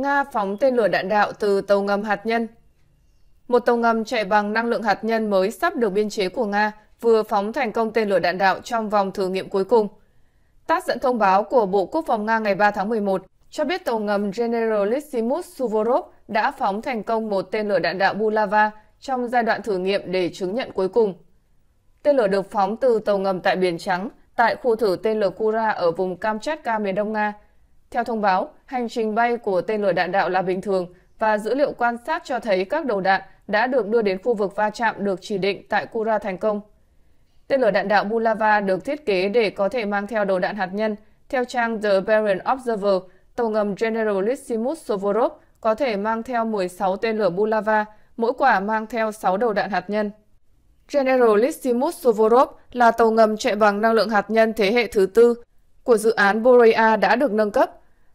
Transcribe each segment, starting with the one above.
Nga phóng tên lửa đạn đạo từ tàu ngầm hạt nhân. Một tàu ngầm chạy bằng năng lượng hạt nhân mới sắp được biên chế của Nga vừa phóng thành công tên lửa đạn đạo trong vòng thử nghiệm cuối cùng. Tác dẫn thông báo của Bộ Quốc phòng Nga ngày 3 tháng 11 cho biết tàu ngầm Generalissimus Suvorov đã phóng thành công một tên lửa đạn đạo Bulava trong giai đoạn thử nghiệm để chứng nhận cuối cùng. Tên lửa được phóng từ tàu ngầm tại Biển Trắng tại khu thử tên lửa Kura ở vùng Kamchatka miền Đông Nga – theo thông báo, hành trình bay của tên lửa đạn đạo là bình thường và dữ liệu quan sát cho thấy các đầu đạn đã được đưa đến khu vực va chạm được chỉ định tại Kura thành công. Tên lửa đạn đạo Bulava được thiết kế để có thể mang theo đầu đạn hạt nhân. Theo trang The Bering Observer, tàu ngầm Generalissimus Sovorov có thể mang theo 16 tên lửa Bulava, mỗi quả mang theo 6 đầu đạn hạt nhân. Generalissimus Sovorov là tàu ngầm chạy bằng năng lượng hạt nhân thế hệ thứ tư của dự án Borea đã được nâng cấp.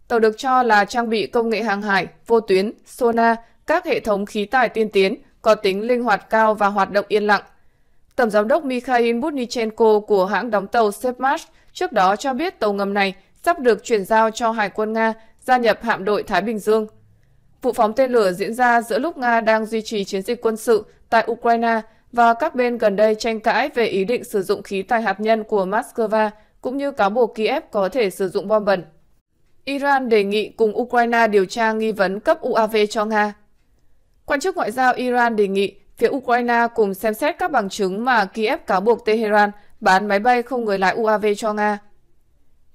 Tàu được cho là trang bị công nghệ hàng hải, vô tuyến, sonar, các hệ thống khí tài tiên tiến, có tính linh hoạt cao và hoạt động yên lặng. Tổng giám đốc Mikhail Budnichenko của hãng đóng tàu Sepmash trước đó cho biết tàu ngầm này sắp được chuyển giao cho Hải quân Nga gia nhập hạm đội Thái Bình Dương. Vụ phóng tên lửa diễn ra giữa lúc Nga đang duy trì chiến dịch quân sự tại Ukraine và các bên gần đây tranh cãi về ý định sử dụng khí tài hạt nhân của Moscow cũng như cáo buộc Kiev có thể sử dụng bom bẩn. Iran đề nghị cùng Ukraine điều tra nghi vấn cấp UAV cho Nga. Quan chức ngoại giao Iran đề nghị phía Ukraine cùng xem xét các bằng chứng mà Kiev cáo buộc Tehran bán máy bay không người lái UAV cho Nga.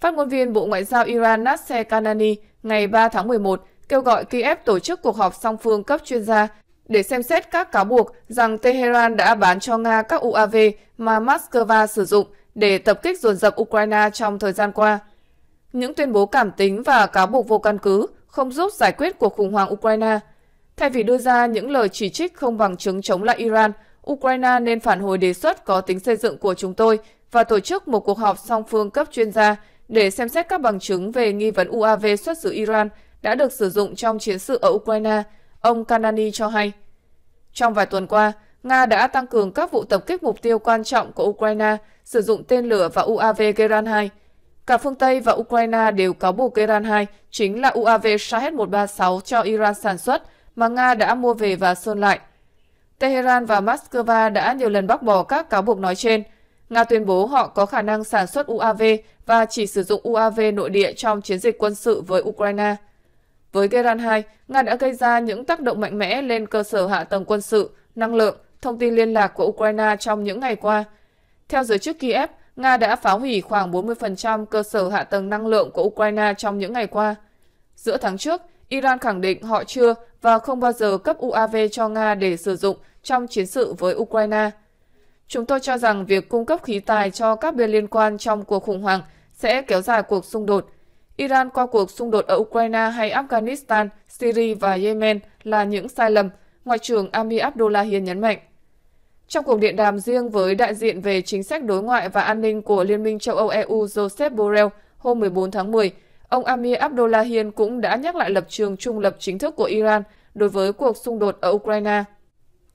Phát ngôn viên Bộ Ngoại giao Iran Nasser Kanani ngày 3 tháng 11 kêu gọi Kiev tổ chức cuộc họp song phương cấp chuyên gia để xem xét các cáo buộc rằng Tehran đã bán cho Nga các UAV mà Moscow sử dụng để tập kích dồn dập Ukraine trong thời gian qua. Những tuyên bố cảm tính và cáo buộc vô căn cứ không giúp giải quyết cuộc khủng hoảng Ukraine. Thay vì đưa ra những lời chỉ trích không bằng chứng chống lại Iran, Ukraine nên phản hồi đề xuất có tính xây dựng của chúng tôi và tổ chức một cuộc họp song phương cấp chuyên gia để xem xét các bằng chứng về nghi vấn UAV xuất xứ Iran đã được sử dụng trong chiến sự ở Ukraine, ông Kanani cho hay. Trong vài tuần qua, Nga đã tăng cường các vụ tập kích mục tiêu quan trọng của Ukraine sử dụng tên lửa và UAV Keran-2. Cả phương Tây và Ukraine đều cáo buộc Keran-2 chính là UAV Shahed-136 cho Iran sản xuất mà Nga đã mua về và sơn lại. Tehran và Moscow đã nhiều lần bác bỏ các cáo buộc nói trên. Nga tuyên bố họ có khả năng sản xuất UAV và chỉ sử dụng UAV nội địa trong chiến dịch quân sự với Ukraine. Với Tehran-2, Nga đã gây ra những tác động mạnh mẽ lên cơ sở hạ tầng quân sự, năng lượng, thông tin liên lạc của Ukraine trong những ngày qua – theo giới chức Kiev, Nga đã phá hủy khoảng 40% cơ sở hạ tầng năng lượng của Ukraine trong những ngày qua. Giữa tháng trước, Iran khẳng định họ chưa và không bao giờ cấp UAV cho Nga để sử dụng trong chiến sự với Ukraine. Chúng tôi cho rằng việc cung cấp khí tài cho các bên liên quan trong cuộc khủng hoảng sẽ kéo dài cuộc xung đột. Iran qua cuộc xung đột ở Ukraine hay Afghanistan, Syria và Yemen là những sai lầm, Ngoại trưởng Ami Abdullahian nhấn mạnh. Trong cuộc điện đàm riêng với đại diện về chính sách đối ngoại và an ninh của Liên minh châu Âu EU Joseph Borrell hôm 14 tháng 10, ông Amir Abdullahian cũng đã nhắc lại lập trường trung lập chính thức của Iran đối với cuộc xung đột ở Ukraine.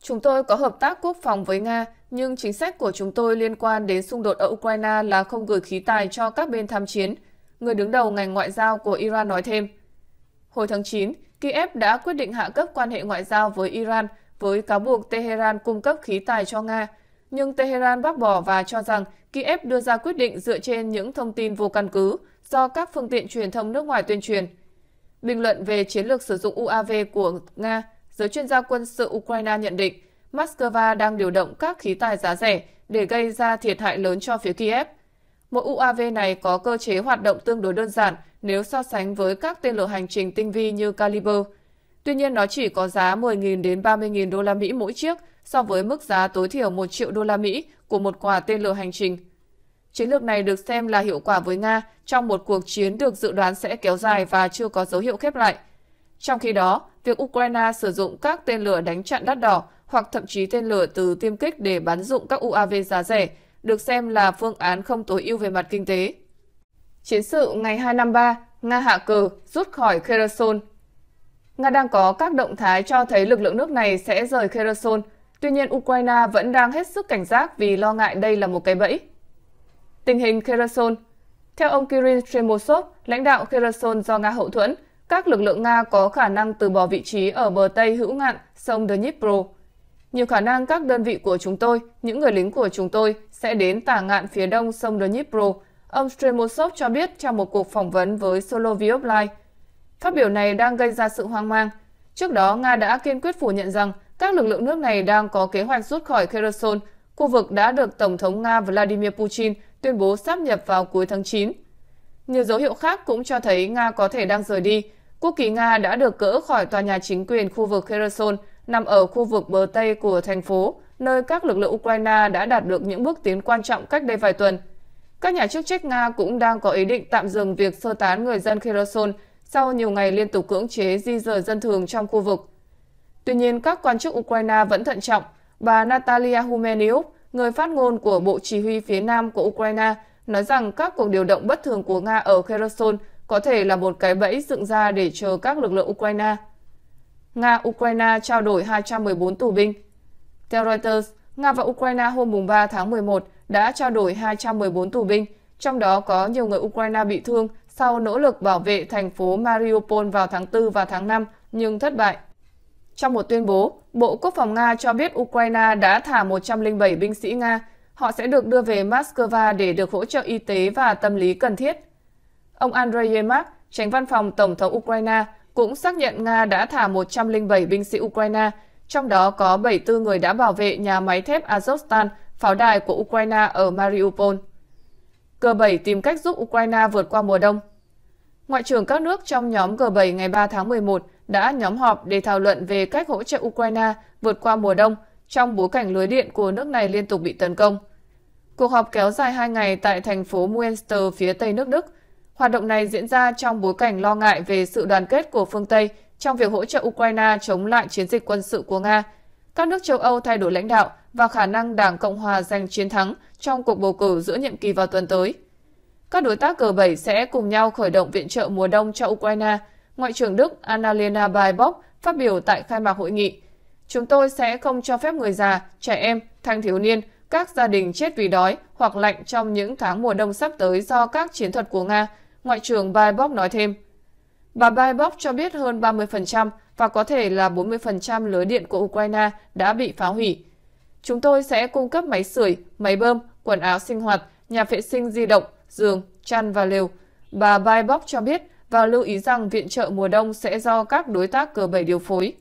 Chúng tôi có hợp tác quốc phòng với Nga, nhưng chính sách của chúng tôi liên quan đến xung đột ở Ukraine là không gửi khí tài cho các bên tham chiến, người đứng đầu ngành ngoại giao của Iran nói thêm. Hồi tháng 9, Kiev đã quyết định hạ cấp quan hệ ngoại giao với Iran – với cáo buộc Tehran cung cấp khí tài cho Nga, nhưng Tehran bác bỏ và cho rằng Kiev đưa ra quyết định dựa trên những thông tin vô căn cứ do các phương tiện truyền thông nước ngoài tuyên truyền. Bình luận về chiến lược sử dụng UAV của Nga, giới chuyên gia quân sự Ukraine nhận định Moscow đang điều động các khí tài giá rẻ để gây ra thiệt hại lớn cho phía Kiev. Mỗi UAV này có cơ chế hoạt động tương đối đơn giản nếu so sánh với các tên lửa hành trình tinh vi như Caliber – Tuy nhiên nó chỉ có giá 10.000 đến 30.000 đô la Mỹ mỗi chiếc so với mức giá tối thiểu 1 triệu đô la Mỹ của một quả tên lửa hành trình. Chiến lược này được xem là hiệu quả với Nga trong một cuộc chiến được dự đoán sẽ kéo dài và chưa có dấu hiệu khép lại. Trong khi đó, việc Ukraine sử dụng các tên lửa đánh chặn đắt đỏ hoặc thậm chí tên lửa từ tiêm kích để bắn dụng các UAV giá rẻ được xem là phương án không tối ưu về mặt kinh tế. Chiến sự ngày 253 Nga hạ cờ rút khỏi Kherson Nga đang có các động thái cho thấy lực lượng nước này sẽ rời Kherson. Tuy nhiên, Ukraine vẫn đang hết sức cảnh giác vì lo ngại đây là một cái bẫy. Tình hình Kherson Theo ông Kirin Tremosov, lãnh đạo Kherson do Nga hậu thuẫn, các lực lượng Nga có khả năng từ bỏ vị trí ở bờ Tây hữu ngạn sông Dnipro. Nhiều khả năng các đơn vị của chúng tôi, những người lính của chúng tôi sẽ đến tả ngạn phía đông sông Dnipro, ông Stremosov cho biết trong một cuộc phỏng vấn với Soloviev Live. Phát biểu này đang gây ra sự hoang mang. Trước đó, Nga đã kiên quyết phủ nhận rằng các lực lượng nước này đang có kế hoạch rút khỏi Kherson, khu vực đã được Tổng thống Nga Vladimir Putin tuyên bố sáp nhập vào cuối tháng 9. Nhiều dấu hiệu khác cũng cho thấy Nga có thể đang rời đi. Quốc kỳ Nga đã được cỡ khỏi tòa nhà chính quyền khu vực Kherson, nằm ở khu vực bờ Tây của thành phố, nơi các lực lượng Ukraine đã đạt được những bước tiến quan trọng cách đây vài tuần. Các nhà chức trách Nga cũng đang có ý định tạm dừng việc sơ tán người dân Kherson sau nhiều ngày liên tục cưỡng chế di rời dân thường trong khu vực. Tuy nhiên, các quan chức Ukraine vẫn thận trọng. Bà Natalia Humeniuk, người phát ngôn của Bộ Chỉ huy phía Nam của Ukraine, nói rằng các cuộc điều động bất thường của Nga ở Kherson có thể là một cái bẫy dựng ra để chờ các lực lượng Ukraine. Nga-Ukraine trao đổi 214 tù binh. Theo Reuters, Nga và Ukraine hôm 3 tháng 11 đã trao đổi 214 tù binh, trong đó có nhiều người Ukraine bị thương sau nỗ lực bảo vệ thành phố Mariupol vào tháng 4 và tháng 5 nhưng thất bại. Trong một tuyên bố, Bộ Quốc phòng Nga cho biết Ukraine đã thả 107 binh sĩ Nga. Họ sẽ được đưa về Moscow để được hỗ trợ y tế và tâm lý cần thiết. Ông Andrei Yemak, tránh văn phòng Tổng thống Ukraine, cũng xác nhận Nga đã thả 107 binh sĩ Ukraine, trong đó có 74 người đã bảo vệ nhà máy thép azovstal, pháo đài của Ukraine ở Mariupol. G7 tìm cách giúp Ukraine vượt qua mùa đông. Ngoại trưởng các nước trong nhóm G7 ngày 3 tháng 11 đã nhóm họp để thảo luận về cách hỗ trợ Ukraine vượt qua mùa đông trong bối cảnh lưới điện của nước này liên tục bị tấn công. Cuộc họp kéo dài 2 ngày tại thành phố Münster phía tây nước Đức. Hoạt động này diễn ra trong bối cảnh lo ngại về sự đoàn kết của phương Tây trong việc hỗ trợ Ukraine chống lại chiến dịch quân sự của Nga. Các nước châu Âu thay đổi lãnh đạo, và khả năng Đảng Cộng Hòa giành chiến thắng trong cuộc bầu cử giữa nhiệm kỳ vào tuần tới. Các đối tác G7 sẽ cùng nhau khởi động viện trợ mùa đông cho Ukraine, Ngoại trưởng Đức Annalena Baerbock phát biểu tại khai mạc hội nghị. Chúng tôi sẽ không cho phép người già, trẻ em, thanh thiếu niên, các gia đình chết vì đói hoặc lạnh trong những tháng mùa đông sắp tới do các chiến thuật của Nga, Ngoại trưởng Baerbock nói thêm. Bà Baerbock cho biết hơn 30% và có thể là 40% lưới điện của Ukraine đã bị phá hủy. Chúng tôi sẽ cung cấp máy sưởi, máy bơm, quần áo sinh hoạt, nhà vệ sinh di động, giường, chăn và lều. Bà Baibok cho biết và lưu ý rằng viện trợ mùa đông sẽ do các đối tác cờ 7 điều phối.